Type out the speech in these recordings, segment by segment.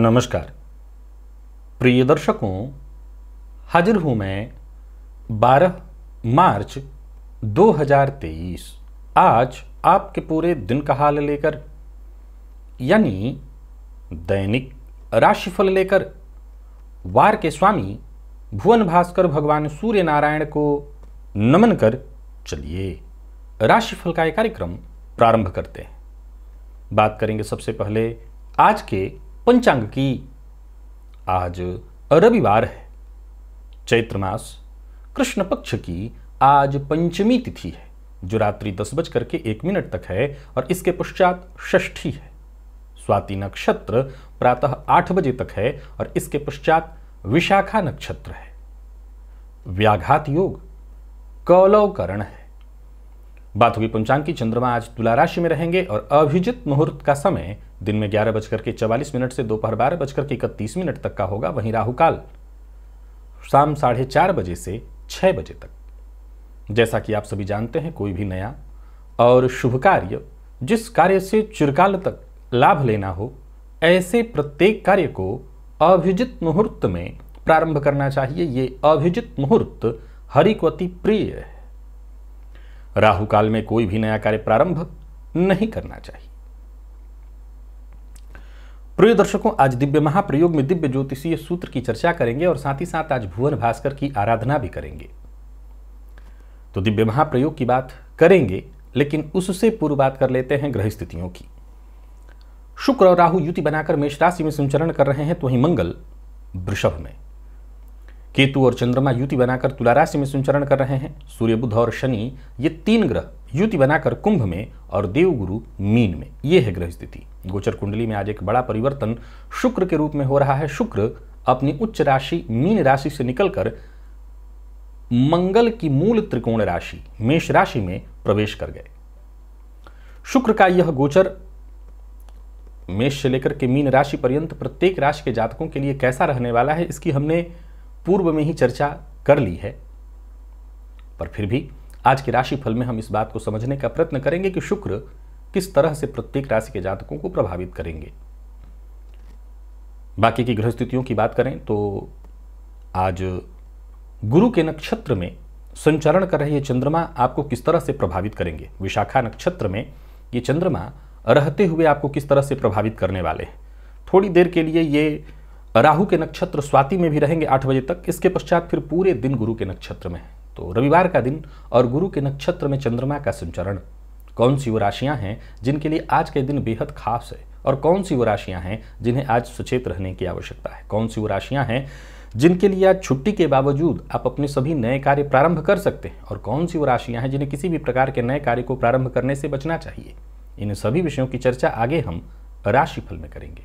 नमस्कार प्रिय दर्शकों हाजिर हूं मैं 12 मार्च 2023 आज आपके पूरे दिन का हाल लेकर यानी दैनिक राशिफल लेकर वार के स्वामी भुवन भास्कर भगवान सूर्य नारायण को नमन कर चलिए राशिफल का कार्यक्रम प्रारंभ करते हैं बात करेंगे सबसे पहले आज के पंचांग की आज रविवार है चैत्र मास कृष्ण पक्ष की आज पंचमी तिथि है जो रात्रि दस बज करके एक मिनट तक है और इसके पश्चात षष्ठी है स्वाति नक्षत्र प्रातः आठ बजे तक है और इसके पश्चात विशाखा नक्षत्र है व्याघात योग कौलवकरण है बात होगी पंचांग की चंद्रमा आज तुला राशि में रहेंगे और अभिजित मुहूर्त का समय दिन में ग्यारह बजकर के चवालीस मिनट से दोपहर बारह बजकर के इकतीस मिनट तक का होगा वहीं राहु काल शाम साढ़े चार बजे से छह बजे तक जैसा कि आप सभी जानते हैं कोई भी नया और शुभ कार्य जिस कार्य से चिरकाल तक लाभ लेना हो ऐसे प्रत्येक कार्य को अभिजित मुहूर्त में प्रारंभ करना चाहिए ये अभिजित मुहूर्त हरि प्रिय है राहु काल में कोई भी नया कार्य प्रारंभ नहीं करना चाहिए प्रिय दर्शकों आज दिव्य महाप्रयोग में दिव्य ज्योतिषीय सूत्र की चर्चा करेंगे और साथ ही साथ आज भुवन भास्कर की आराधना भी करेंगे तो दिव्य महाप्रयोग की बात करेंगे लेकिन उससे पूर्व बात कर लेते हैं ग्रह स्थितियों की शुक्र और राहु युति बनाकर मेष राशि में संचरण कर रहे हैं तो वहीं मंगल वृषभ में केतु और चंद्रमा युति बनाकर तुला राशि में संचरण कर रहे हैं सूर्य बुध और शनि ये तीन ग्रह युति बनाकर कुंभ में और देवगुरु मीन में ये है ग्रह स्थिति गोचर कुंडली में आज एक बड़ा परिवर्तन शुक्र के रूप में हो रहा है शुक्र अपनी उच्च राशि मीन राशि से निकलकर मंगल की मूल त्रिकोण राशि मेष राशि में प्रवेश कर गए शुक्र का यह गोचर मेष से लेकर के मीन राशि पर्यंत प्रत्येक राशि के जातकों के लिए कैसा रहने वाला है इसकी हमने पूर्व में ही चर्चा कर ली है पर फिर भी आज के राशिफल में हम इस बात को समझने का प्रयत्न करेंगे कि शुक्र किस तरह से प्रत्येक राशि के जातकों को प्रभावित करेंगे बाकी की ग्रह स्थितियों की बात करें तो आज गुरु के नक्षत्र में संचरण कर रहे चंद्रमा आपको किस तरह से प्रभावित करेंगे विशाखा नक्षत्र में ये चंद्रमा रहते हुए आपको किस तरह से प्रभावित करने वाले हैं थोड़ी देर के लिए ये राहु के नक्षत्र स्वाति में भी रहेंगे आठ बजे तक इसके पश्चात फिर पूरे दिन गुरु के नक्षत्र में है तो रविवार का दिन और गुरु के नक्षत्र में चंद्रमा का संचरण कौन सी वो राशियाँ हैं जिनके लिए आज के दिन बेहद खास है और कौन सी वो राशियाँ हैं जिन्हें आज सचेत रहने की आवश्यकता है कौन सी वो राशियाँ हैं जिनके लिए आज छुट्टी के बावजूद आप अपने सभी नए कार्य प्रारंभ कर सकते हैं और कौन सी वो राशियाँ हैं जिन्हें किसी भी प्रकार के नए कार्य को प्रारंभ करने से बचना चाहिए इन सभी विषयों की चर्चा आगे हम राशिफल में करेंगे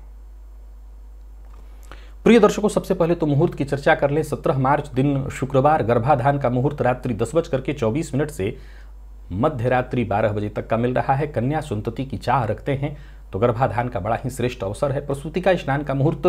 प्रिय दर्शकों सबसे पहले तो मुहूर्त की चर्चा कर लें सत्रह मार्च दिन शुक्रवार गर्भाधान का मुहूर्त रात्रि दस बज करके चौबीस मिनट से मध्य रात्रि बारह बजे तक का मिल रहा है कन्या सुंतति की चाह रखते हैं तो गर्भाधान का बड़ा ही श्रेष्ठ अवसर है प्रसूति का स्नान का मुहूर्त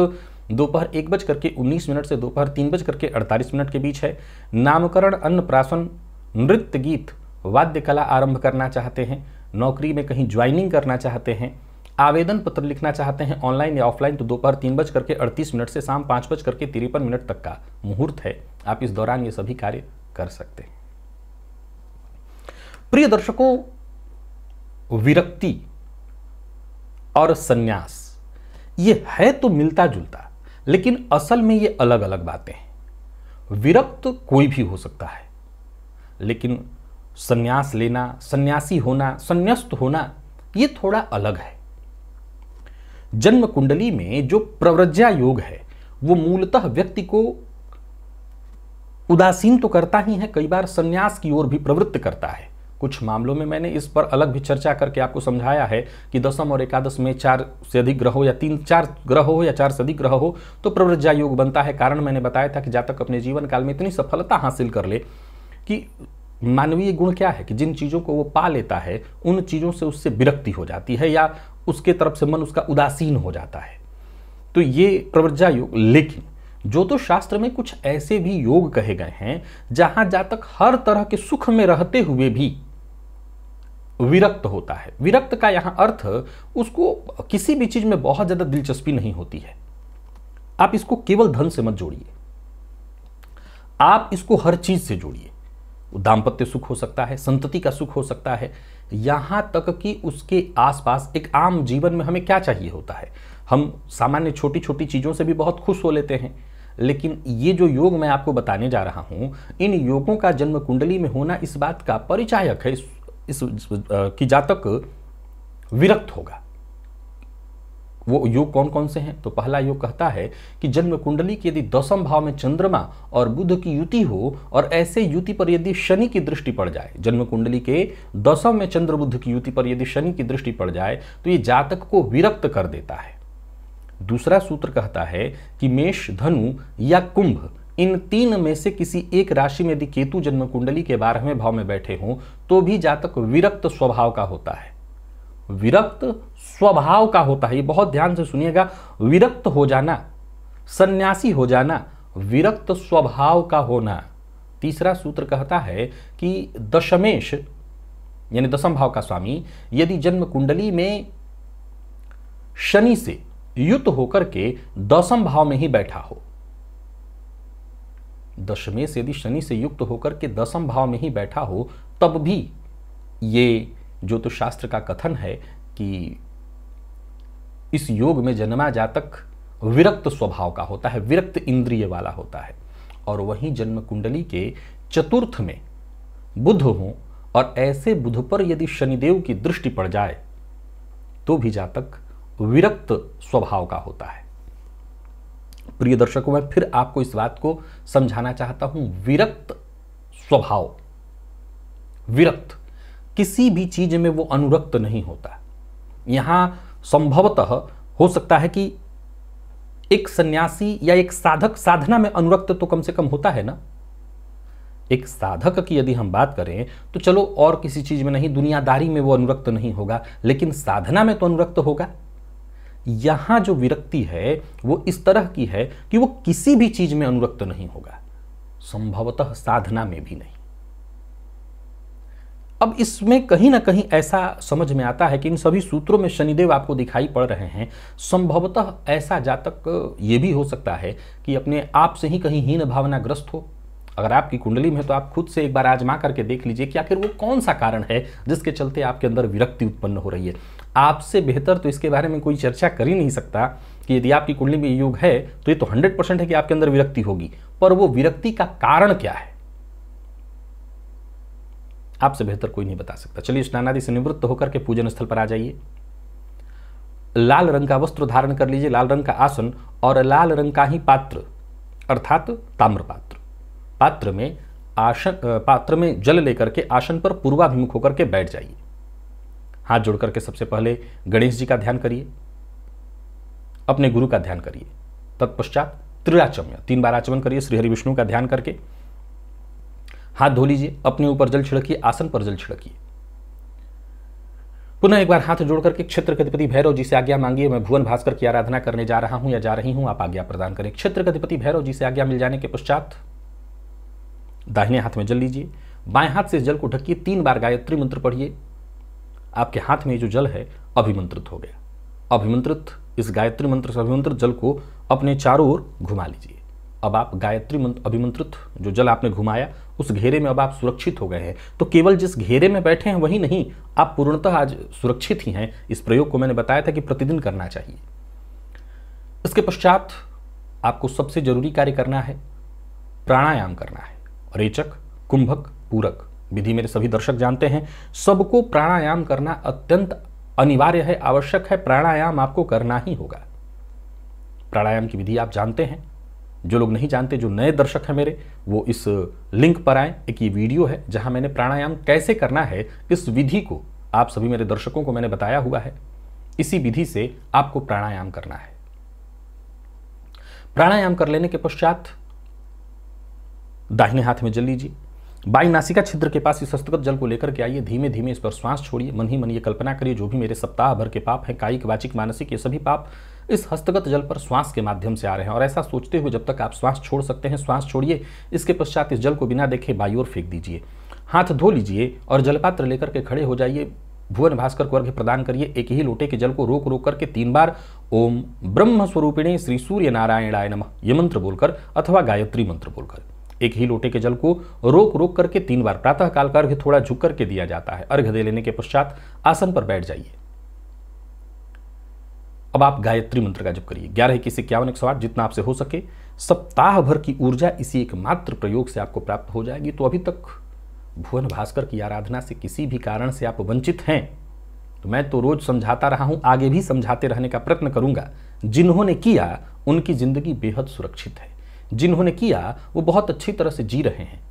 दोपहर एक बज करके उन्नीस मिनट से दोपहर तीन बज करके अड़तालीस मिनट के बीच है नामकरण अन्न प्राशन नृत्य गीत वाद्य कला आरंभ करना चाहते हैं नौकरी में कहीं ज्वाइनिंग करना चाहते हैं आवेदन पत्र लिखना चाहते हैं ऑनलाइन या ऑफलाइन तो दोपहर तीन बज करके अड़तीस मिनट से शाम पाँच बज करके तिरपन मिनट तक का मुहूर्त है आप इस दौरान ये सभी कार्य कर सकते हैं प्रिय दर्शकों विरक्ति और संन्यास ये है तो मिलता जुलता लेकिन असल में ये अलग अलग बातें हैं विरक्त कोई भी हो सकता है लेकिन संन्यास लेना सन्यासी होना संन्यास्त होना ये थोड़ा अलग है जन्म कुंडली में जो प्रव्रज्ञा योग है वो मूलतः व्यक्ति को उदासीन तो करता ही है कई बार संन्यास की ओर भी प्रवृत्त करता है कुछ मामलों में मैंने इस पर अलग भी चर्चा करके आपको समझाया है कि दसम और एकादश में चार से अधिक ग्रह हो या तीन चार ग्रह हो या चार से अधिक ग्रह हो तो प्रव्रज्ञा योग बनता है कारण मैंने बताया था कि जातक अपने जीवन काल में इतनी सफलता हासिल कर ले कि मानवीय गुण क्या है कि जिन चीज़ों को वो पा लेता है उन चीज़ों से उससे विरक्ति हो जाती है या उसके तरफ से मन उसका उदासीन हो जाता है तो ये प्रवज्जा योग लेकिन ज्योतिष तो शास्त्र में कुछ ऐसे भी योग कहे गए हैं जहां जातक हर तरह के सुख में रहते हुए भी विरक्त होता है विरक्त का यहां अर्थ उसको किसी भी चीज में बहुत ज्यादा दिलचस्पी नहीं होती है आप इसको केवल धन से मत जोड़िए आप इसको हर चीज से जोड़िए दाम्पत्य सुख हो सकता है संतति का सुख हो सकता है यहाँ तक कि उसके आसपास एक आम जीवन में हमें क्या चाहिए होता है हम सामान्य छोटी छोटी चीज़ों से भी बहुत खुश हो लेते हैं लेकिन ये जो योग मैं आपको बताने जा रहा हूँ इन योगों का जन्म कुंडली में होना इस बात का परिचायक है इस, इस, इस, की जातक विरक्त होगा वो योग कौन कौन से हैं तो पहला योग कहता है कि जन्म कुंडली की यदि दसम भाव में चंद्रमा और बुध की युति हो और ऐसे युति पर यदि शनि की दृष्टि पड़ जाए जन्म कुंडली के दसम में चंद्र बुध की युति पर यदि शनि की दृष्टि पड़ जाए तो ये जातक को विरक्त कर देता है दूसरा सूत्र कहता है कि मेष धनु या कुंभ इन तीन में से किसी एक राशि में यदि केतु जन्म कुंडली के बारहवें भाव में बैठे हों तो भी जातक विरक्त स्वभाव का होता है विरक्त स्वभाव का होता है ये बहुत ध्यान से सुनिएगा विरक्त हो जाना सन्यासी हो जाना विरक्त स्वभाव का होना तीसरा सूत्र कहता है कि दशमेश यानी दशम भाव का स्वामी यदि जन्म कुंडली में शनि से युक्त होकर के दसम भाव में ही बैठा हो दशमेश यदि शनि से युक्त होकर के दसम भाव में ही बैठा हो तब भी ये ज्योतिष तो शास्त्र का कथन है कि इस योग में जन्मा जातक विरक्त स्वभाव का होता है विरक्त इंद्रिय वाला होता है और वहीं जन्म कुंडली के चतुर्थ में बुध हो और ऐसे बुध पर यदि शनिदेव की दृष्टि पड़ जाए तो भी जातक विरक्त स्वभाव का होता है प्रिय दर्शकों मैं फिर आपको इस बात को समझाना चाहता हूं विरक्त स्वभाव विरक्त किसी भी चीज़ में वो अनुरक्त नहीं होता यहां संभवतः हो सकता है कि एक सन्यासी या एक साधक साधना में अनुरक्त तो कम से कम होता है ना एक साधक की यदि हम बात करें तो चलो और किसी चीज़ में नहीं दुनियादारी में वो अनुरक्त नहीं होगा लेकिन साधना में तो अनुरक्त होगा यहां जो विरक्ति है वो इस तरह की है कि वो किसी भी चीज़ में अनुरक्त नहीं होगा संभवतः साधना में भी नहीं अब इसमें कहीं ना कहीं ऐसा समझ में आता है कि इन सभी सूत्रों में शनिदेव आपको दिखाई पड़ रहे हैं संभवतः ऐसा जातक ये भी हो सकता है कि अपने आप से ही कहीं हीन भावनाग्रस्त हो अगर आपकी कुंडली में तो आप खुद से एक बार आजमा करके देख लीजिए कि आखिर वो कौन सा कारण है जिसके चलते आपके अंदर विरक्ति उत्पन्न हो रही है आपसे बेहतर तो इसके बारे में कोई चर्चा कर ही नहीं सकता कि यदि आपकी कुंडली में योग है तो ये तो हंड्रेड परसेंट है कि आपके अंदर विरक्ति होगी पर वो विरक्ति का कारण क्या है आपसे बेहतर कोई नहीं बता सकता चलिए स्नानादि से निवृत्त होकर के पूजन स्थल पर आ जाइए लाल रंग का वस्त्र धारण कर लीजिए लाल रंग का आसन और लाल रंग का ही पात्र अर्थात ताम्र पात्र पात्र में आसन पात्र में जल लेकर के आसन पर पूर्वाभिमुख होकर के बैठ जाइए हाथ जोड़ करके सबसे पहले गणेश जी का ध्यान करिए अपने गुरु का ध्यान करिए तत्पश्चात त्रिराचम्य तीन बार आचमन करिए श्रीहरि विष्णु का ध्यान करके हाथ धो लीजिए अपने ऊपर जल छिड़किए आसन पर जल छिड़किए पुनः एक बार हाथ जोड़कर के क्षेत्र के अधिपति भैरव जी से आज्ञा मांगिए मैं भुवन भास्कर की आराधना करने जा रहा हूं या जा रही हूं आप आज्ञा प्रदान करें क्षेत्र के अधिपति भैरव जी से आज्ञा मिल जाने के पश्चात दाहिने हाथ में जल लीजिए बाएं हाथ से जल को ढकिए तीन बार गायत्री मंत्र पढ़िए आपके हाथ में जो जल है अभिमंत्रित हो गया अभिमंत्रित इस गायत्री मंत्र से अभिमंत्रित जल को अपने चारों ओर घुमा लीजिए अब आप गायत्री मंत्र अभिमंत्रित जो जल आपने घुमाया उस घेरे में अब आप सुरक्षित हो गए हैं तो केवल जिस घेरे में बैठे हैं वही नहीं आप पूर्णतः आज सुरक्षित ही हैं इस प्रयोग को मैंने बताया था कि प्रतिदिन करना चाहिए इसके पश्चात आपको सबसे जरूरी कार्य करना है प्राणायाम करना है रेचक कुंभक पूरक विधि मेरे सभी दर्शक जानते हैं सबको प्राणायाम करना अत्यंत अनिवार्य है आवश्यक है प्राणायाम आपको करना ही होगा प्राणायाम की विधि आप जानते हैं जो लोग नहीं जानते जो नए दर्शक हैं मेरे वो इस लिंक पर आए एक ये वीडियो है जहां मैंने प्राणायाम कैसे करना है इस विधि को आप सभी मेरे दर्शकों को मैंने बताया हुआ है इसी विधि से आपको प्राणायाम करना है प्राणायाम कर लेने के पश्चात दाहिने हाथ में जल लीजिए बाई नासिका छिद्र के पास इस हस्तगत जल को लेकर के आइए धीमे धीमे इस पर श्वास छोड़िए मन ही मन ये कल्पना करिए जो भी मेरे सप्ताह भर के पाप हैं कायिक वाचिक मानसिक ये सभी पाप इस हस्तगत जल पर श्वास के माध्यम से आ रहे हैं और ऐसा सोचते हुए जब तक आप श्वास छोड़ सकते हैं श्वास छोड़िए इसके पश्चात इस जल को बिना देखे बाई फेंक दीजिए हाथ धो लीजिए और जलपात्र लेकर के खड़े हो जाइए भुवन भास्कर को अर्घ्य प्रदान करिए एक ही लोटे के जल को रोक रोक करके तीन बार ओम ब्रह्म स्वरूपिणी श्री सूर्य आय नम ये मंत्र बोलकर अथवा गायत्री मंत्र बोलकर एक ही लोटे के जल को रोक रोक करके तीन बार प्रातःकाल का अर्घ्य थोड़ा झुक करके दिया जाता है अर्घ्य दे लेने के पश्चात आसन पर बैठ जाइए अब आप गायत्री मंत्र का जप करिए ग्यारह इक्कीस इक्यावन एक सौ आठ जितना आपसे हो सके सप्ताह भर की ऊर्जा इसी एकमात्र प्रयोग से आपको प्राप्त हो जाएगी तो अभी तक भुवन भास्कर की आराधना से किसी भी कारण से आप वंचित हैं तो मैं तो रोज समझाता रहा हूं आगे भी समझाते रहने का प्रयत्न करूंगा जिन्होंने किया उनकी जिंदगी बेहद सुरक्षित है जिन्होंने किया वो बहुत अच्छी तरह से जी रहे हैं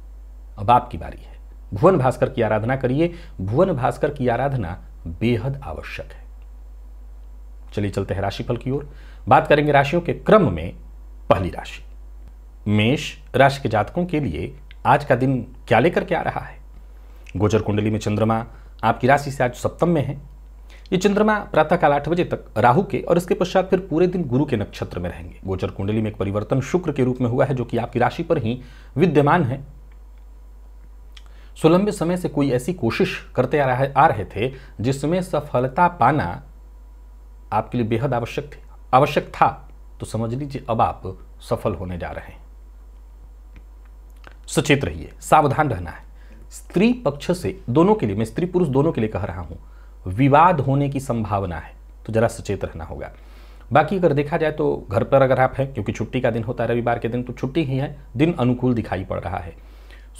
अब आपकी बारी है भुवन भास्कर की आराधना करिए भुवन भास्कर की आराधना बेहद आवश्यक है चलिए चलते हैं राशिफल की ओर बात करेंगे राशियों के क्रम में पहली राशि मेष राशि के जातकों के लिए आज का दिन क्या लेकर के आ रहा है गोचर कुंडली में चंद्रमा आपकी राशि से आज सप्तम में है ये चंद्रमा काल आठ बजे तक राहु के और इसके पश्चात फिर पूरे दिन गुरु के नक्षत्र में रहेंगे गोचर कुंडली में एक परिवर्तन शुक्र के रूप में हुआ है जो कि आपकी राशि पर ही विद्यमान है सुलंबित समय से कोई ऐसी कोशिश करते आ रहे, आ रहे थे जिसमें सफलता पाना आपके लिए बेहद आवश्यक थी आवश्यक था तो समझ लीजिए अब आप सफल होने जा रहे हैं सचेत रहिए सावधान रहना है स्त्री पक्ष से दोनों के लिए मैं स्त्री पुरुष दोनों के लिए कह रहा हूं विवाद होने की संभावना है तो ज़रा सचेत रहना होगा बाकी अगर देखा जाए तो घर पर अगर आप हैं क्योंकि छुट्टी का दिन होता है रविवार के दिन तो छुट्टी ही है दिन अनुकूल दिखाई पड़ रहा है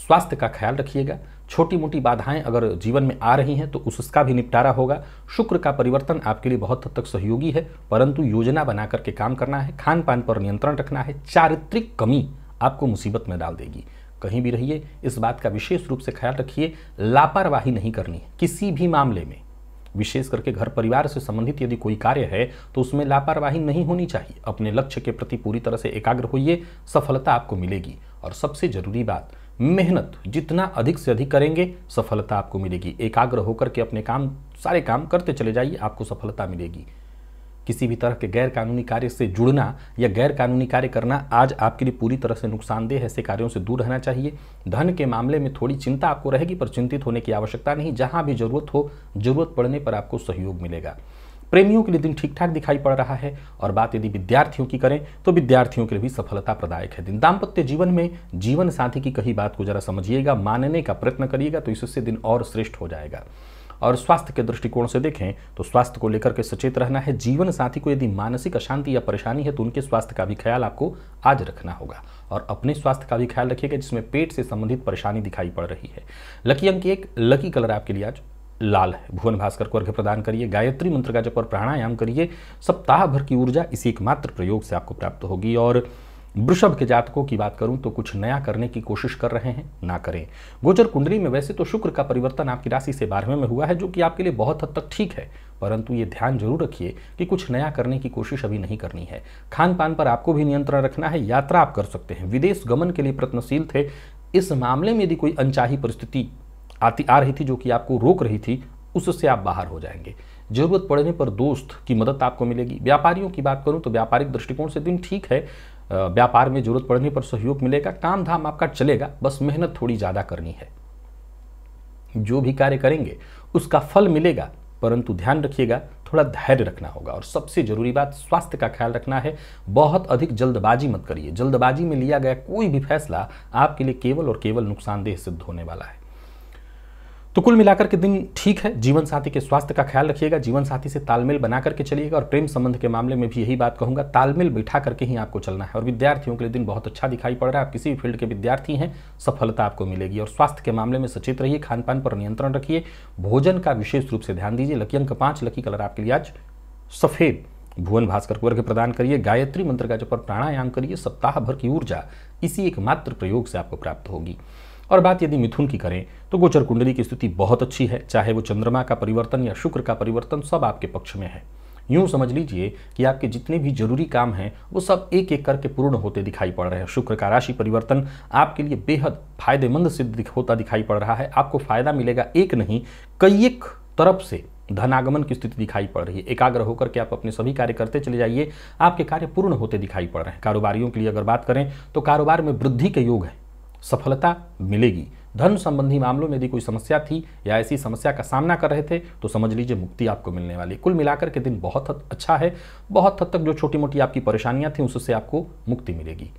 स्वास्थ्य का ख्याल रखिएगा छोटी मोटी बाधाएं अगर जीवन में आ रही हैं तो उसका भी निपटारा होगा शुक्र का परिवर्तन आपके लिए बहुत हद तक सहयोगी है परंतु योजना बना करके काम करना है खान पान पर नियंत्रण रखना है चारित्रिक कमी आपको मुसीबत में डाल देगी कहीं भी रहिए इस बात का विशेष रूप से ख्याल रखिए लापरवाही नहीं करनी किसी भी मामले में विशेष करके घर परिवार से संबंधित यदि कोई कार्य है तो उसमें लापरवाही नहीं होनी चाहिए अपने लक्ष्य के प्रति पूरी तरह से एकाग्र होइए सफलता आपको मिलेगी और सबसे जरूरी बात मेहनत जितना अधिक से अधिक करेंगे सफलता आपको मिलेगी एकाग्र होकर के अपने काम सारे काम करते चले जाइए आपको सफलता मिलेगी किसी भी तरह के गैर कानूनी कार्य से जुड़ना या गैर कानूनी कार्य करना आज आपके लिए पूरी तरह से नुकसानदेह ऐसे कार्यों से दूर रहना चाहिए धन के मामले में थोड़ी चिंता आपको रहेगी पर चिंतित होने की आवश्यकता नहीं जहां भी जरूरत हो जरूरत पड़ने पर आपको सहयोग मिलेगा प्रेमियों के लिए दिन ठीक ठाक दिखाई पड़ रहा है और बात यदि विद्यार्थियों की करें तो विद्यार्थियों के लिए भी सफलता प्रदायक है दिन दाम्पत्य जीवन में जीवन साथी की कही बात को जरा समझिएगा मानने का प्रयत्न करिएगा तो इससे दिन और श्रेष्ठ हो जाएगा और स्वास्थ्य के दृष्टिकोण से देखें तो स्वास्थ्य को लेकर के सचेत रहना है जीवन साथी को यदि मानसिक अशांति या परेशानी है तो उनके स्वास्थ्य का भी ख्याल आपको आज रखना होगा और अपने स्वास्थ्य का भी ख्याल रखिएगा जिसमें पेट से संबंधित परेशानी दिखाई पड़ रही है लकी अंक एक लकी कलर आपके लिए आज लाल है भुवन भास्कर को अर्घ्य प्रदान करिए गायत्री मंत्र का जप और प्राणायाम करिए सप्ताह भर की ऊर्जा इसी एकमात्र प्रयोग से आपको प्राप्त होगी और वृषभ के जातकों की बात करूं तो कुछ नया करने की कोशिश कर रहे हैं ना करें गोचर कुंडली में वैसे तो शुक्र का परिवर्तन आपकी राशि से बारहवें में हुआ है जो कि आपके लिए बहुत हद तक ठीक है परंतु ये ध्यान जरूर रखिए कि कुछ नया करने की कोशिश अभी नहीं करनी है खान पान पर आपको भी नियंत्रण रखना है यात्रा आप कर सकते हैं विदेश गमन के लिए प्रयत्नशील थे इस मामले में यदि कोई अनचाही परिस्थिति आती आ रही थी जो कि आपको रोक रही थी उससे आप बाहर हो जाएंगे जरूरत पड़ने पर दोस्त की मदद आपको मिलेगी व्यापारियों की बात करूं तो व्यापारिक दृष्टिकोण से दिन ठीक है व्यापार में जरूरत पड़ने पर सहयोग मिलेगा काम धाम आपका चलेगा बस मेहनत थोड़ी ज़्यादा करनी है जो भी कार्य करेंगे उसका फल मिलेगा परंतु ध्यान रखिएगा थोड़ा धैर्य रखना होगा और सबसे जरूरी बात स्वास्थ्य का ख्याल रखना है बहुत अधिक जल्दबाजी मत करिए जल्दबाजी में लिया गया कोई भी फैसला आपके लिए केवल और केवल नुकसानदेह सिद्ध होने वाला है तो कुल मिलाकर के दिन ठीक है जीवन साथी के स्वास्थ्य का ख्याल रखिएगा जीवन साथी से तालमेल बना करके चलिएगा और प्रेम संबंध के मामले में भी यही बात कहूंगा तालमेल बिठा करके ही आपको चलना है और विद्यार्थियों के लिए दिन बहुत अच्छा दिखाई पड़ रहा है आप किसी भी फील्ड के विद्यार्थी हैं सफलता आपको मिलेगी और स्वास्थ्य के मामले में सचेत रहिए खान पान पर नियंत्रण रखिए भोजन का विशेष रूप से ध्यान दीजिए लकी अंक पाँच लकी कलर आपके लिए आज सफ़ेद भुवन भास्कर को अर्घ्य प्रदान करिए गायत्री मंत्र का जब प्राणायाम करिए सप्ताह भर की ऊर्जा इसी एकमात्र प्रयोग से आपको प्राप्त होगी और बात यदि मिथुन की करें तो गोचर कुंडली की स्थिति बहुत अच्छी है चाहे वो चंद्रमा का परिवर्तन या शुक्र का परिवर्तन सब आपके पक्ष में है यूं समझ लीजिए कि आपके जितने भी जरूरी काम हैं वो सब एक एक करके पूर्ण होते दिखाई पड़ रहे हैं शुक्र का राशि परिवर्तन आपके लिए बेहद फायदेमंद सिद्ध होता दिखाई पड़ रहा है आपको फायदा मिलेगा एक नहीं कई एक तरफ से धनागमन की स्थिति दिखाई पड़ रही है एकाग्र होकर के आप अपने सभी कार्य करते चले जाइए आपके कार्य पूर्ण होते दिखाई पड़ रहे हैं कारोबारियों के लिए अगर बात करें तो कारोबार में वृद्धि के योग हैं सफलता मिलेगी धन संबंधी मामलों में यदि कोई समस्या थी या ऐसी समस्या का सामना कर रहे थे तो समझ लीजिए मुक्ति आपको मिलने वाली कुल मिलाकर के दिन बहुत अच्छा है बहुत हद तक जो छोटी मोटी आपकी परेशानियां थी उससे आपको मुक्ति मिलेगी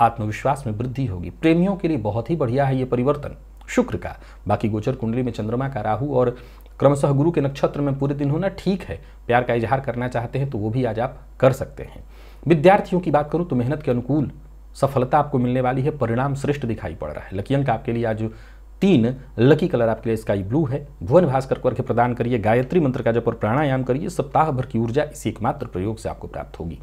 आत्मविश्वास में वृद्धि होगी प्रेमियों के लिए बहुत ही बढ़िया है ये परिवर्तन शुक्र का बाकी गोचर कुंडली में चंद्रमा का राहु और क्रमशः गुरु के नक्षत्र में पूरे दिन होना ठीक है प्यार का इजहार करना चाहते हैं तो वो भी आज आप कर सकते हैं विद्यार्थियों की बात करूँ तो मेहनत के अनुकूल सफलता आपको मिलने वाली है परिणाम श्रेष्ठ दिखाई पड़ रहा है लकी अंक आपके लिए आज तीन लकी कलर आपके लिए स्काई ब्लू है भुवन भास्कर अर्घ्य प्रदान करिए गायत्री मंत्र का जब और प्राणायाम करिए सप्ताह भर की ऊर्जा इसी एकमात्र प्रयोग से आपको प्राप्त होगी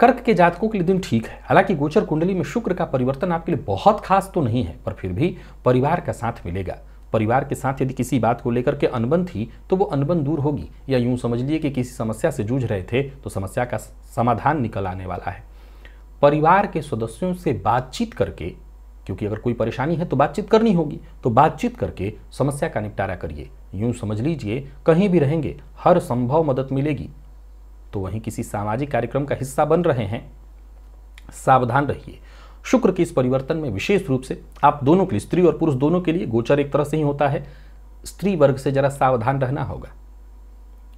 कर्क के जातकों के लिए दिन ठीक है हालांकि गोचर कुंडली में शुक्र का परिवर्तन आपके लिए बहुत खास तो नहीं है पर फिर भी परिवार का साथ मिलेगा परिवार के साथ यदि किसी बात को लेकर के अनबन थी तो वो अनबन दूर होगी या यूं समझ लिए कि किसी समस्या से जूझ रहे थे तो समस्या का समाधान निकल आने वाला है परिवार के सदस्यों से बातचीत करके क्योंकि अगर कोई परेशानी है तो बातचीत करनी होगी तो बातचीत करके समस्या का निपटारा करिए यूं समझ लीजिए कहीं भी रहेंगे हर संभव मदद मिलेगी तो वहीं किसी सामाजिक कार्यक्रम का हिस्सा बन रहे हैं सावधान रहिए शुक्र के इस परिवर्तन में विशेष रूप से आप दोनों के लिए स्त्री और पुरुष दोनों के लिए गोचर एक तरह से ही होता है स्त्री वर्ग से जरा सावधान रहना होगा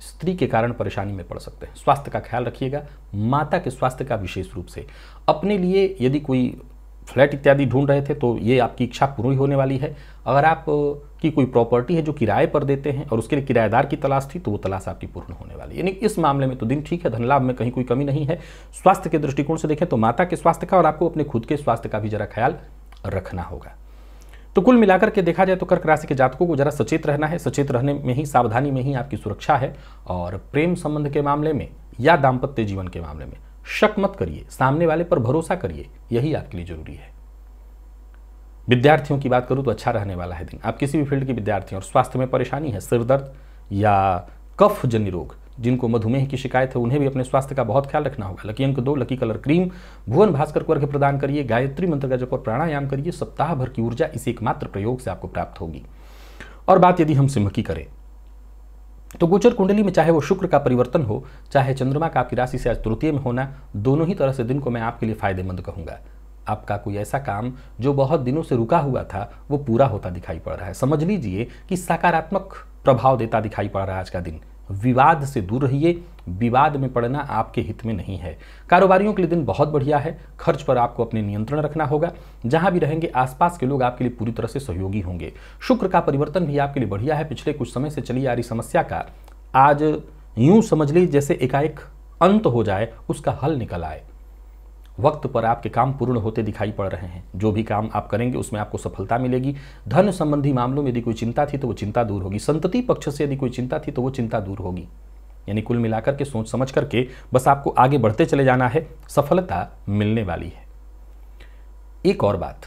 स्त्री के कारण परेशानी में पड़ सकते हैं स्वास्थ्य का ख्याल रखिएगा माता के स्वास्थ्य का विशेष रूप से अपने लिए यदि कोई फ्लैट इत्यादि ढूंढ रहे थे तो ये आपकी इच्छा पूरी होने वाली है अगर आप की कोई प्रॉपर्टी है जो किराए पर देते हैं और उसके लिए किराएदार की तलाश थी तो वो तलाश आपकी पूर्ण होने वाली है यानी इस मामले में तो दिन ठीक है धनलाभ में कहीं कोई कमी नहीं है स्वास्थ्य के दृष्टिकोण से देखें तो माता के स्वास्थ्य का और आपको अपने खुद के स्वास्थ्य का भी जरा ख्याल रखना होगा तो कुल मिलाकर के देखा जाए तो कर्क राशि के जातकों को जरा सचेत रहना है सचेत रहने में ही सावधानी में ही आपकी सुरक्षा है और प्रेम संबंध के मामले में या दाम्पत्य जीवन के मामले में शक मत करिए सामने वाले पर भरोसा करिए यही आपके लिए जरूरी है विद्यार्थियों की बात करूं तो अच्छा रहने वाला है दिन आप किसी भी फील्ड के विद्यार्थी और स्वास्थ्य में परेशानी है सिरदर्द या कफ जन्य रोग जिनको मधुमेह की शिकायत है उन्हें भी अपने स्वास्थ्य का बहुत ख्याल रखना होगा लकी अंक दो लकी कलर क्रीम भुवन भास्कर को अर्घ्य प्रदान करिए गायत्री मंत्र का जप और प्राणायाम करिए सप्ताह भर की ऊर्जा इस एकमात्र प्रयोग से आपको प्राप्त होगी और बात यदि हम सिंह की करें तो गोचर कुंडली में चाहे वो शुक्र का परिवर्तन हो चाहे चंद्रमा का आपकी राशि से आज तृतीय में होना दोनों ही तरह से दिन को मैं आपके लिए फायदेमंद कहूंगा आपका कोई ऐसा काम जो बहुत दिनों से रुका हुआ था वो पूरा होता दिखाई पड़ रहा है समझ लीजिए कि सकारात्मक प्रभाव देता दिखाई पड़ रहा है आज का दिन विवाद से दूर रहिए विवाद में पड़ना आपके हित में नहीं है कारोबारियों के लिए दिन बहुत बढ़िया है खर्च पर आपको अपने नियंत्रण रखना होगा जहां भी रहेंगे आसपास के लोग आपके लिए पूरी तरह से सहयोगी होंगे शुक्र का परिवर्तन भी आपके लिए बढ़िया है पिछले कुछ समय से चली आ रही समस्या का आज यूं समझ ली जैसे एकाएक अंत हो जाए उसका हल निकल आए वक्त पर आपके काम पूर्ण होते दिखाई पड़ रहे हैं जो भी काम आप करेंगे उसमें आपको सफलता मिलेगी धन संबंधी मामलों में यदि कोई चिंता थी तो वो चिंता दूर होगी संतति पक्ष से यदि कोई चिंता थी तो वो चिंता दूर होगी यानी कुल मिलाकर के सोच समझ करके बस आपको आगे बढ़ते चले जाना है सफलता मिलने वाली है एक और बात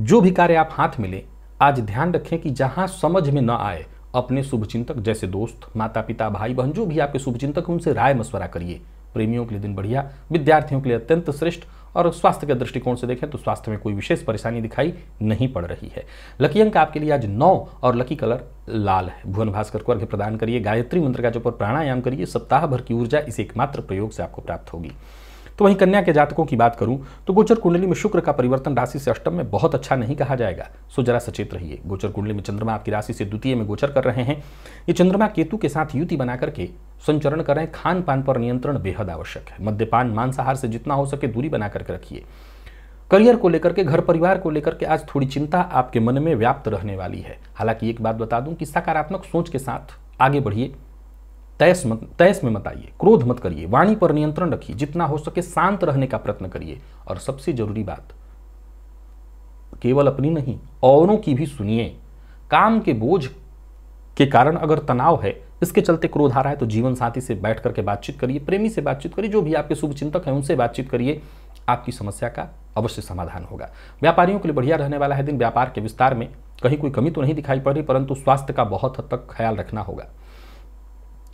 जो भी कार्य आप हाथ मिले आज ध्यान रखें कि जहां समझ में न आए अपने शुभचिंतक जैसे दोस्त माता पिता भाई बहन जो भी आपके शुभचिंतक उनसे राय मशवरा करिए प्रेमियों के लिए दिन बढ़िया विद्यार्थियों के लिए अत्यंत श्रेष्ठ और स्वास्थ्य के दृष्टिकोण से देखें तो स्वास्थ्य में कोई विशेष परेशानी दिखाई नहीं पड़ रही है लकी अंक आपके लिए आज नौ और लकी कलर लाल है भुवन भास्कर को अर्घ्य प्रदान करिए गायत्री मंत्र का जो पर प्राणायाम करिए सप्ताह भर की ऊर्जा इस एकमात्र प्रयोग से आपको प्राप्त होगी तो वहीं कन्या के जातकों की बात करूं तो गोचर कुंडली में शुक्र का परिवर्तन राशि से अष्टम में बहुत अच्छा नहीं कहा जाएगा सो जरा सचेत रहिए गोचर कुंडली में चंद्रमा आपकी राशि से द्वितीय में गोचर कर रहे हैं ये चंद्रमा केतु के साथ युति बना करके संचरण करें खान पान पर नियंत्रण बेहद आवश्यक है मद्यपान मांसाहार से जितना हो सके दूरी बना करके रखिए करियर को लेकर के घर परिवार को लेकर के आज थोड़ी चिंता आपके मन में व्याप्त रहने वाली है हालांकि एक बात बता दूं कि सकारात्मक सोच के साथ आगे बढ़िए तयस मत तयस में मत आइए क्रोध मत करिए वाणी पर नियंत्रण रखिए जितना हो सके शांत रहने का प्रयत्न करिए और सबसे जरूरी बात केवल अपनी नहीं औरों की भी सुनिए काम के बोझ के कारण अगर तनाव है इसके चलते क्रोध आ रहा है तो जीवन साथी से बैठ करके बातचीत करिए प्रेमी से बातचीत करिए जो भी आपके शुभ चिंतक हैं उनसे बातचीत करिए आपकी समस्या का अवश्य समाधान होगा व्यापारियों के लिए बढ़िया रहने वाला है दिन व्यापार के विस्तार में कहीं कोई कमी तो नहीं दिखाई पड़ रही परंतु स्वास्थ्य का बहुत हद तक ख्याल रखना होगा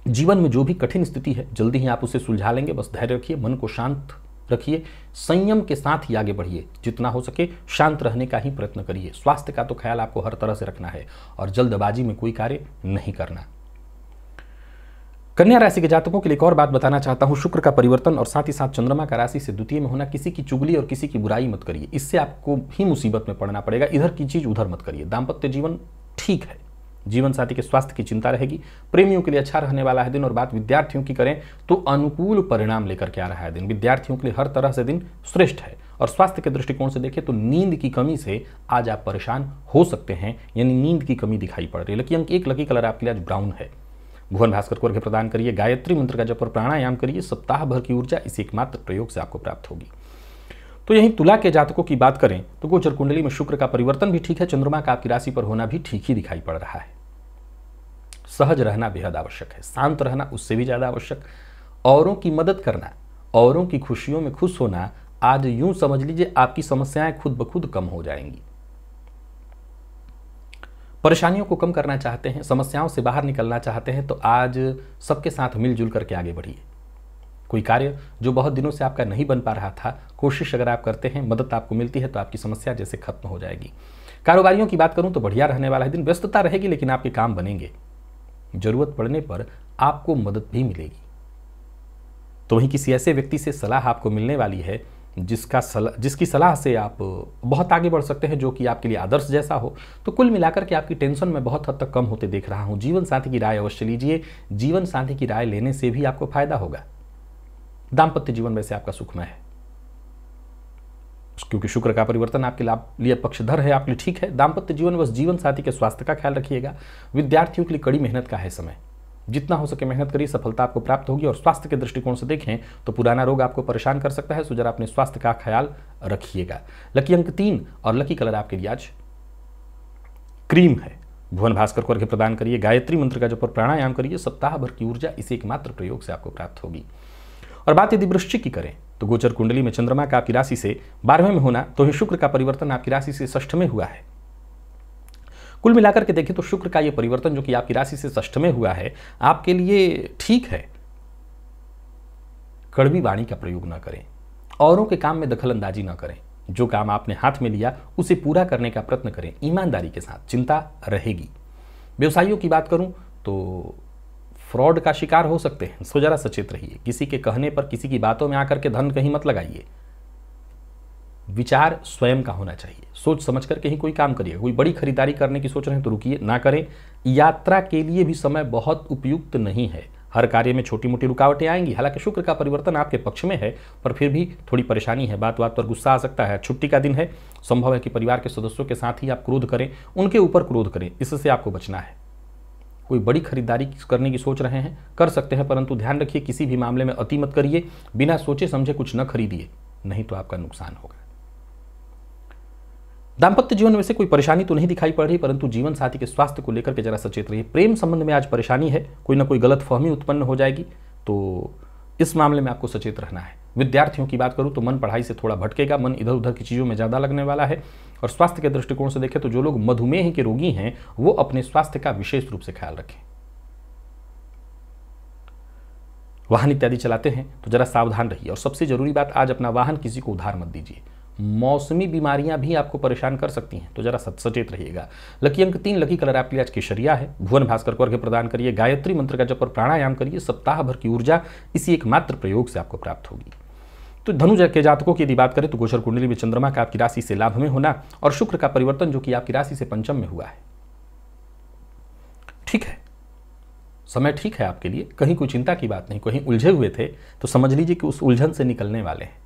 जीवन में जो भी कठिन स्थिति है जल्दी ही आप उसे सुलझा लेंगे बस धैर्य रखिए मन को शांत रखिए संयम के साथ ही आगे बढ़िए जितना हो सके शांत रहने का ही प्रयत्न करिए स्वास्थ्य का तो ख्याल आपको हर तरह से रखना है और जल्दबाजी में कोई कार्य नहीं करना कन्या राशि के जातकों के लिए एक और बात बताना चाहता हूँ शुक्र का परिवर्तन और साथ ही साथ चंद्रमा का राशि से द्वितीय में होना किसी की चुगली और किसी की बुराई मत करिए इससे आपको ही मुसीबत में पड़ना पड़ेगा इधर की चीज़ उधर मत करिए दाम्पत्य जीवन ठीक है जीवन साथी के स्वास्थ्य की चिंता रहेगी प्रेमियों के लिए अच्छा रहने वाला है दिन और बात विद्यार्थियों की करें तो अनुकूल परिणाम लेकर के आ रहा है दिन विद्यार्थियों के लिए हर तरह से दिन श्रेष्ठ है और स्वास्थ्य के दृष्टिकोण से देखें तो नींद की कमी से आज आप परेशान हो सकते हैं यानी नींद की कमी दिखाई पड़ रही है लकी अंक एक लकी कलर आपके लिए आज ब्राउन है भुवन भास्कर को अर्घ्य प्रदान करिए गायत्री मंत्र का जप और प्राणायाम करिए सप्ताह भर की ऊर्जा इस एकमात्र प्रयोग से आपको प्राप्त होगी तो यहीं तुला के जातकों की बात करें तो गोचर कुंडली में शुक्र का परिवर्तन भी ठीक है चंद्रमा का आपकी राशि पर होना भी ठीक ही दिखाई पड़ रहा है सहज रहना बेहद आवश्यक है शांत रहना उससे भी ज़्यादा आवश्यक औरों की मदद करना औरों की खुशियों में खुश होना आज यूं समझ लीजिए आपकी समस्याएं खुद ब खुद कम हो जाएंगी परेशानियों को कम करना चाहते हैं समस्याओं से बाहर निकलना चाहते हैं तो आज सबके साथ मिलजुल करके आगे बढ़िए कोई कार्य जो बहुत दिनों से आपका नहीं बन पा रहा था कोशिश अगर आप करते हैं मदद आपको मिलती है तो आपकी समस्या जैसे खत्म हो जाएगी कारोबारियों की बात करूं तो बढ़िया रहने वाला है दिन व्यस्तता रहेगी लेकिन आपके काम बनेंगे जरूरत पड़ने पर आपको मदद भी मिलेगी तो वहीं किसी ऐसे व्यक्ति से सलाह आपको मिलने वाली है जिसका सलाह जिसकी सलाह से आप बहुत आगे बढ़ सकते हैं जो कि आपके लिए आदर्श जैसा हो तो कुल मिलाकर के आपकी टेंशन में बहुत हद तक कम होते देख रहा हूँ जीवन साथी की राय अवश्य लीजिए जीवन साथी की राय लेने से भी आपको फायदा होगा दाम्पत्य जीवन वैसे आपका सुखमय है क्योंकि शुक्र का परिवर्तन आपके लाभ लिए पक्षधर है आपके लिए ठीक है दाम्पत्य जीवन बस जीवन साथी के स्वास्थ्य का ख्याल रखिएगा विद्यार्थियों के लिए कड़ी मेहनत का है समय जितना हो सके मेहनत करिए सफलता आपको प्राप्त होगी और स्वास्थ्य के दृष्टिकोण से देखें तो पुराना रोग आपको परेशान कर सकता है सुजरा अपने स्वास्थ्य का ख्याल रखिएगा लकी अंक तीन और लकी कलर आपके लिए आज क्रीम है भुवन भास्कर को अर्घ्य प्रदान करिए गायत्री मंत्र का जब प्राणायाम करिए सप्ताह भर की ऊर्जा इसी एकमात्र प्रयोग से आपको प्राप्त होगी और बात यदि वृश्चिक की करें तो गोचर कुंडली में चंद्रमा का आपकी राशि से बारहवें में होना तो ही शुक्र का परिवर्तन आपकी राशि से ष्ठ में हुआ है कुल मिलाकर के देखें तो शुक्र का ये परिवर्तन जो कि आपकी राशि से षष्ठ में हुआ है आपके लिए ठीक है कड़वी वाणी का प्रयोग ना करें औरों के काम में दखलंदाजी ना करें जो काम आपने हाथ में लिया उसे पूरा करने का प्रयत्न करें ईमानदारी के साथ चिंता रहेगी व्यवसायियों की बात करूं तो फ्रॉड का शिकार हो सकते हैं सो जरा सचेत रहिए किसी के कहने पर किसी की बातों में आकर के धन कहीं मत लगाइए विचार स्वयं का होना चाहिए सोच समझ करके ही कोई काम करिए कोई बड़ी खरीदारी करने की सोच रहे हैं तो रुकिए ना करें यात्रा के लिए भी समय बहुत उपयुक्त नहीं है हर कार्य में छोटी मोटी रुकावटें आएंगी हालांकि शुक्र का परिवर्तन आपके पक्ष में है पर फिर भी थोड़ी परेशानी है बात बात पर गुस्सा आ सकता है छुट्टी का दिन है संभव है कि परिवार के सदस्यों के साथ ही आप क्रोध करें उनके ऊपर क्रोध करें इससे आपको बचना है कोई बड़ी खरीदारी करने की सोच रहे हैं कर सकते हैं परंतु ध्यान रखिए किसी भी मामले में अति मत करिए बिना सोचे समझे कुछ न खरीदिए नहीं तो आपका नुकसान होगा दाम्पत्य जीवन में से कोई परेशानी तो नहीं दिखाई पड़ रही परंतु जीवन साथी के स्वास्थ्य को लेकर के जरा सचेत रहिए प्रेम संबंध में आज परेशानी है कोई ना कोई गलत फहमी उत्पन्न हो जाएगी तो इस मामले में आपको सचेत रहना है विद्यार्थियों की बात करूं तो मन पढ़ाई से थोड़ा भटकेगा मन इधर उधर की चीज़ों में ज़्यादा लगने वाला है और स्वास्थ्य के दृष्टिकोण से देखें तो जो लोग मधुमेह के रोगी हैं वो अपने स्वास्थ्य का विशेष रूप से ख्याल रखें वाहन इत्यादि चलाते हैं तो जरा सावधान रहिए और सबसे जरूरी बात आज अपना वाहन किसी को उधार मत दीजिए मौसमी बीमारियां भी आपको परेशान कर सकती हैं तो जरा सचेत रहिएगा लकी अंक तीन लकी कलर आपके लिए आज केशरिया है भुवन भास्कर को अर्घ्य प्रदान करिए गायत्री मंत्र का जप और प्राणायाम करिए सप्ताह भर की ऊर्जा इसी एकमात्र प्रयोग से आपको प्राप्त होगी तो धनु के जातकों की यदि बात करें तो गोचर कुंडली में चंद्रमा का आपकी राशि से लाभ में होना और शुक्र का परिवर्तन जो कि आपकी राशि से पंचम में हुआ है ठीक है समय ठीक है आपके लिए कहीं कोई चिंता की बात नहीं कहीं उलझे हुए थे तो समझ लीजिए कि उस उलझन से निकलने वाले हैं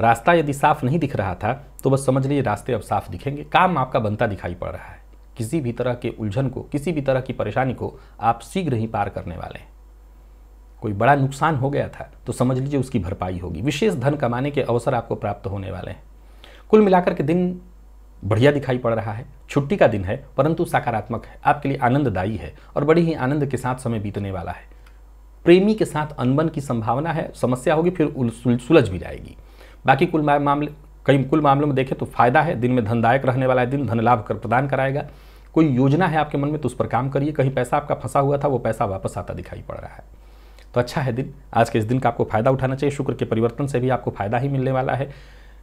रास्ता यदि साफ नहीं दिख रहा था तो बस समझ लीजिए रास्ते अब साफ दिखेंगे काम आपका बनता दिखाई पड़ रहा है किसी भी तरह के उलझन को किसी भी तरह की परेशानी को आप शीघ्र ही पार करने वाले हैं कोई बड़ा नुकसान हो गया था तो समझ लीजिए उसकी भरपाई होगी विशेष धन कमाने के अवसर आपको प्राप्त होने वाले हैं कुल मिलाकर के दिन बढ़िया दिखाई पड़ रहा है छुट्टी का दिन है परंतु सकारात्मक है आपके लिए आनंददायी है और बड़ी ही आनंद के साथ समय बीतने वाला है प्रेमी के साथ अनबन की संभावना है समस्या होगी फिर सुलझ भी जाएगी बाकी कुल मामले कई कुल मामलों में देखें तो फायदा है दिन में धनदायक रहने वाला है दिन धन लाभ कर प्रदान कराएगा कोई योजना है आपके मन में तो उस पर काम करिए कहीं पैसा आपका फंसा हुआ था वो पैसा वापस आता दिखाई पड़ रहा है तो अच्छा है दिन आज के इस दिन का आपको फायदा उठाना चाहिए शुक्र के परिवर्तन से भी आपको फायदा ही मिलने वाला है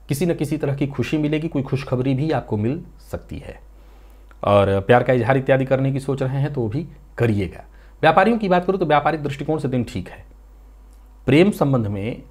किसी न किसी तरह की खुशी मिलेगी कोई खुशखबरी भी आपको मिल सकती है और प्यार का इजहार इत्यादि करने की सोच रहे हैं तो वो भी करिएगा व्यापारियों की बात करूँ तो व्यापारिक दृष्टिकोण से दिन ठीक है प्रेम संबंध में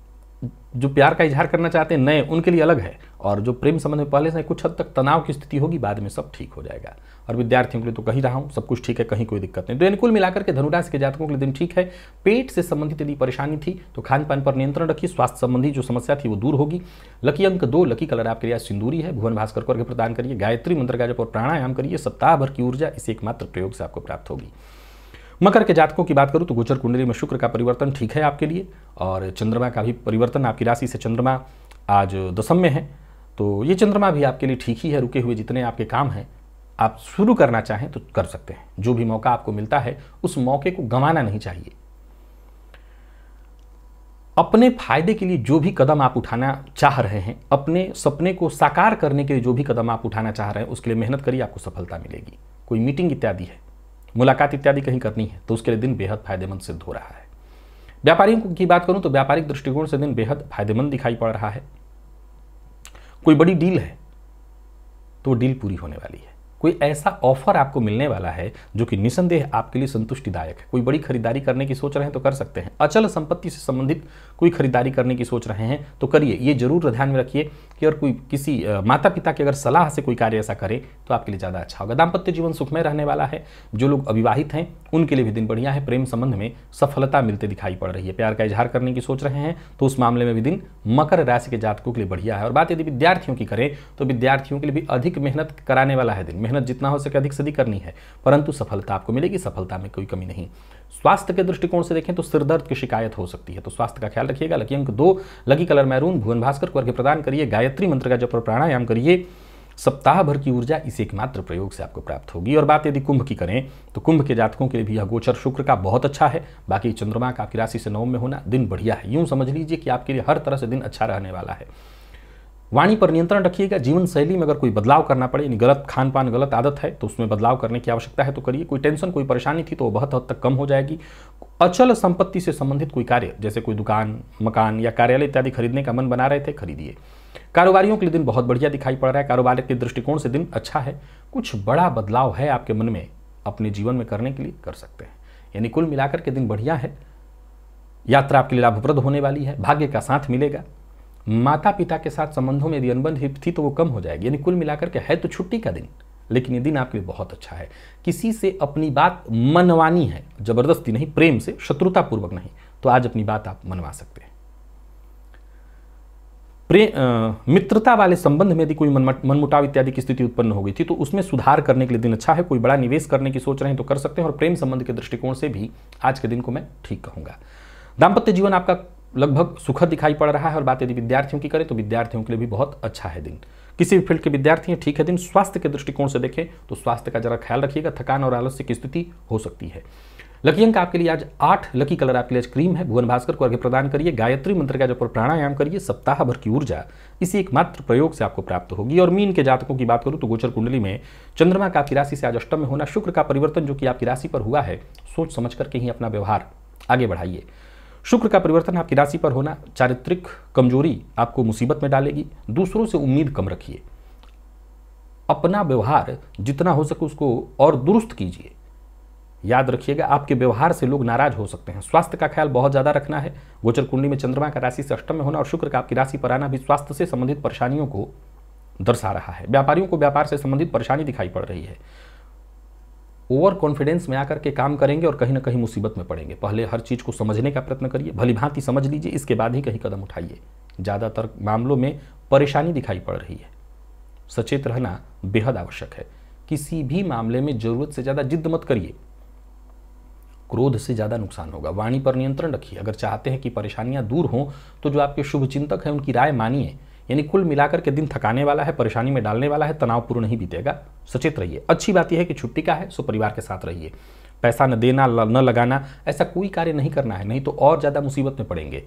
जो प्यार का इजहार करना चाहते हैं नए उनके लिए अलग है और जो प्रेम संबंध में पहले से कुछ हद तक तनाव की स्थिति होगी बाद में सब ठीक हो जाएगा और विद्यार्थियों के लिए तो कहीं रहा हूँ सब कुछ ठीक है कहीं कोई दिक्कत नहीं तो अनुकूल मिलाकर के धनुराशि के जातकों के लिए दिन ठीक है पेट से संबंधित यदि परेशानी थी तो खान पान पर नियंत्रण रखिए स्वास्थ्य संबंधी जो समस्या थी वो दूर होगी लकी अंक दो लकी कलर आपके लिए सिंदूरी है भुवन भास्कर को प्रदान करिए गायत्री मंत्र का जब और प्राणायाम करिए सप्ताह भर की ऊर्जा इस एकमात्र प्रयोग से आपको प्राप्त होगी मकर के जातकों की बात करूँ तो गोचर कुंडली में शुक्र का परिवर्तन ठीक है आपके लिए और चंद्रमा का भी परिवर्तन आपकी राशि से चंद्रमा आज दसम में है तो ये चंद्रमा भी आपके लिए ठीक ही है रुके हुए जितने आपके काम हैं आप शुरू करना चाहें तो कर सकते हैं जो भी मौका आपको मिलता है उस मौके को गंवाना नहीं चाहिए अपने फायदे के लिए जो भी कदम आप उठाना चाह रहे हैं अपने सपने को साकार करने के लिए जो भी कदम आप उठाना चाह रहे हैं उसके लिए मेहनत करिए आपको सफलता मिलेगी कोई मीटिंग इत्यादि है मुलाकात इत्यादि कहीं करनी है तो उसके लिए दिन बेहद फायदेमंद सिद्ध हो रहा है व्यापारियों की बात करूं तो व्यापारिक दृष्टिकोण से दिन बेहद फायदेमंद दिखाई पड़ रहा है कोई बड़ी डील है तो डील पूरी होने वाली है कोई ऐसा ऑफर आपको मिलने वाला है जो कि निसंदेह आपके लिए संतुष्टिदायक है कोई बड़ी खरीदारी करने की सोच रहे हैं तो कर सकते हैं अचल संपत्ति से संबंधित कोई खरीदारी करने की सोच रहे हैं तो करिए ये जरूर ध्यान में रखिए कि अगर कोई किसी माता पिता की अगर सलाह से कोई कार्य ऐसा करे तो आपके लिए ज़्यादा अच्छा होगा दाम्पत्य जीवन सुखमय रहने वाला है जो लोग अविवाहित हैं उनके लिए भी दिन बढ़िया है प्रेम संबंध में सफलता मिलते दिखाई पड़ रही है प्यार का इजहार करने की सोच रहे हैं तो उस मामले में भी दिन मकर राशि के जातकों के लिए बढ़िया है और बात यदि विद्यार्थियों की करें तो विद्यार्थियों के लिए भी अधिक मेहनत कराने वाला है दिन मेहनत जितना हो सके अधिक से अधिक करनी है परंतु सफलता आपको मिलेगी सफलता में कोई कमी नहीं स्वास्थ्य के दृष्टिकोण से देखें तो सिरदर्द की शिकायत हो सकती है तो स्वास्थ्य का ख्याल रखिएगा लकी अंक दो लकी कलर मैरून भुवन भास्कर को अर्घ्य प्रदान करिए गायत्री मंत्र का जब प्राणायाम करिए सप्ताह भर की ऊर्जा इस एकमात्र प्रयोग से आपको प्राप्त होगी और बात यदि कुंभ की करें तो कुंभ के जातकों के लिए भी यह गोचर शुक्र का बहुत अच्छा है बाकी चंद्रमा का आपकी राशि से नवम में होना दिन बढ़िया है यूं समझ लीजिए कि आपके लिए हर तरह से दिन अच्छा रहने वाला है वाणी पर नियंत्रण रखिएगा जीवन शैली में अगर कोई बदलाव करना पड़े यानी गलत खान पान गलत आदत है तो उसमें बदलाव करने की आवश्यकता है तो करिए कोई टेंशन कोई परेशानी थी तो वो बहुत हद तक कम हो जाएगी अचल संपत्ति से संबंधित कोई कार्य जैसे कोई दुकान मकान या कार्यालय इत्यादि खरीदने का मन बना रहे थे खरीदिए कारोबारियों के लिए दिन बहुत बढ़िया दिखाई पड़ रहा है कारोबार के दृष्टिकोण से दिन अच्छा है कुछ बड़ा बदलाव है आपके मन में अपने जीवन में करने के लिए कर सकते हैं यानी कुल मिलाकर के दिन बढ़िया है यात्रा आपके लिए लाभप्रद होने वाली है भाग्य का साथ मिलेगा माता पिता के साथ संबंधों में यदि अनबन थी तो वो कम हो जाएगी यानी कुल मिलाकर के है तो छुट्टी का दिन लेकिन ये दिन आपके लिए बहुत अच्छा है किसी से अपनी बात मनवानी है जबरदस्ती नहीं प्रेम से शत्रुतापूर्वक नहीं तो आज अपनी बात आप मनवा सकते हैं प्रेम मित्रता वाले संबंध में यदि कोई मनमुटाव इत्यादि की स्थिति उत्पन्न हो गई थी तो उसमें सुधार करने के लिए दिन अच्छा है कोई बड़ा निवेश करने की सोच रहे हैं तो कर सकते हैं और प्रेम संबंध के दृष्टिकोण से भी आज के दिन को मैं ठीक कहूंगा दाम्पत्य जीवन आपका लगभग सुखद दिखाई पड़ रहा है और बात यदि विद्यार्थियों की करें तो विद्यार्थियों के लिए भी बहुत अच्छा है दिन किसी भी फील्ड के विद्यार्थी हैं ठीक है दिन स्वास्थ्य के दृष्टिकोण से देखें तो स्वास्थ्य का जरा ख्याल रखिएगा थकान और आलस्य की स्थिति हो सकती है लकी अंक आपके लिए आज आठ लकी कलर आपके लिए आज क्रीम है भुवन भास्कर को अर्घ्य प्रदान करिए गायत्री मंत्र का जब प्राणायाम करिए सप्ताह भर की ऊर्जा इसी एकमात्र प्रयोग से आपको प्राप्त होगी और मीन के जातकों की बात करूं तो गोचर कुंडली में चंद्रमा का आपकी राशि से आज अष्टम में होना शुक्र का परिवर्तन जो कि आपकी राशि पर हुआ है सोच समझ करके ही अपना व्यवहार आगे बढ़ाइए शुक्र का परिवर्तन आपकी राशि पर होना चारित्रिक कमजोरी आपको मुसीबत में डालेगी दूसरों से उम्मीद कम रखिए अपना व्यवहार जितना हो सके उसको और दुरुस्त कीजिए याद रखिएगा आपके व्यवहार से लोग नाराज हो सकते हैं स्वास्थ्य का ख्याल बहुत ज़्यादा रखना है गोचर कुंडली में चंद्रमा का राशि से अष्टम में होना और शुक्र का आपकी राशि पर आना भी स्वास्थ्य से संबंधित परेशानियों को दर्शा रहा है व्यापारियों को व्यापार से संबंधित परेशानी दिखाई पड़ रही है ओवर कॉन्फिडेंस में आकर के काम करेंगे और कहीं ना कहीं मुसीबत में पड़ेंगे पहले हर चीज़ को समझने का प्रयत्न करिए भली भांति समझ लीजिए इसके बाद ही कहीं कदम उठाइए ज़्यादातर मामलों में परेशानी दिखाई पड़ रही है सचेत रहना बेहद आवश्यक है किसी भी मामले में ज़रूरत से ज़्यादा जिद्द मत करिए क्रोध से ज़्यादा नुकसान होगा वाणी पर नियंत्रण रखिए अगर चाहते हैं कि परेशानियां दूर हों तो जो आपके शुभचिंतक हैं उनकी राय मानिए यानी कुल मिलाकर के दिन थकाने वाला है परेशानी में डालने वाला है तनावपूर्ण नहीं बीतेगा सचेत रहिए अच्छी बात यह है कि छुट्टी का है सो परिवार के साथ रहिए पैसा न देना न लगाना ऐसा कोई कार्य नहीं करना है नहीं तो और ज़्यादा मुसीबत में पड़ेंगे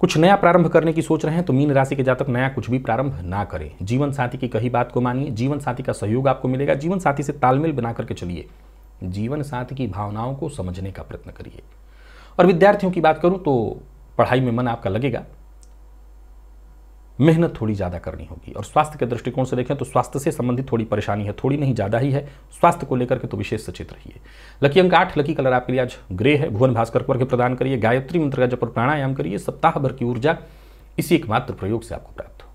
कुछ नया प्रारंभ करने की सोच रहे हैं तो मीन राशि के जातक नया कुछ भी प्रारंभ ना करें जीवन साथी की कही बात को मानिए जीवन साथी का सहयोग आपको मिलेगा जीवन साथी से तालमेल बना करके चलिए जीवन साथी की भावनाओं को समझने का प्रयत्न करिए और विद्यार्थियों की बात करूँ तो पढ़ाई में मन आपका लगेगा मेहनत थोड़ी ज़्यादा करनी होगी और स्वास्थ्य के दृष्टिकोण से देखें तो स्वास्थ्य से संबंधित थोड़ी परेशानी है थोड़ी नहीं ज़्यादा ही है स्वास्थ्य को लेकर के तो विशेष सचेत रहिए लकी अंक आठ लकी कलर आपके लिए आज ग्रे है भुवन भास्कर को अर्घ्य प्रदान करिए गायत्री मंत्र का जब पर प्राणायाम करिए सप्ताह भर की ऊर्जा इसी एकमात्र प्रयोग से आपको प्राप्त हो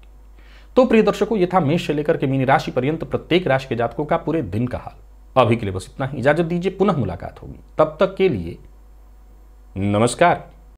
तो प्रिय दर्शकों ये था मेष से लेकर के मीन राशि पर्यंत प्रत्येक राशि के जातकों का पूरे दिन का हाल अभी के लिए बस इतना ही इजाजत दीजिए पुनः मुलाकात होगी तब तक के लिए नमस्कार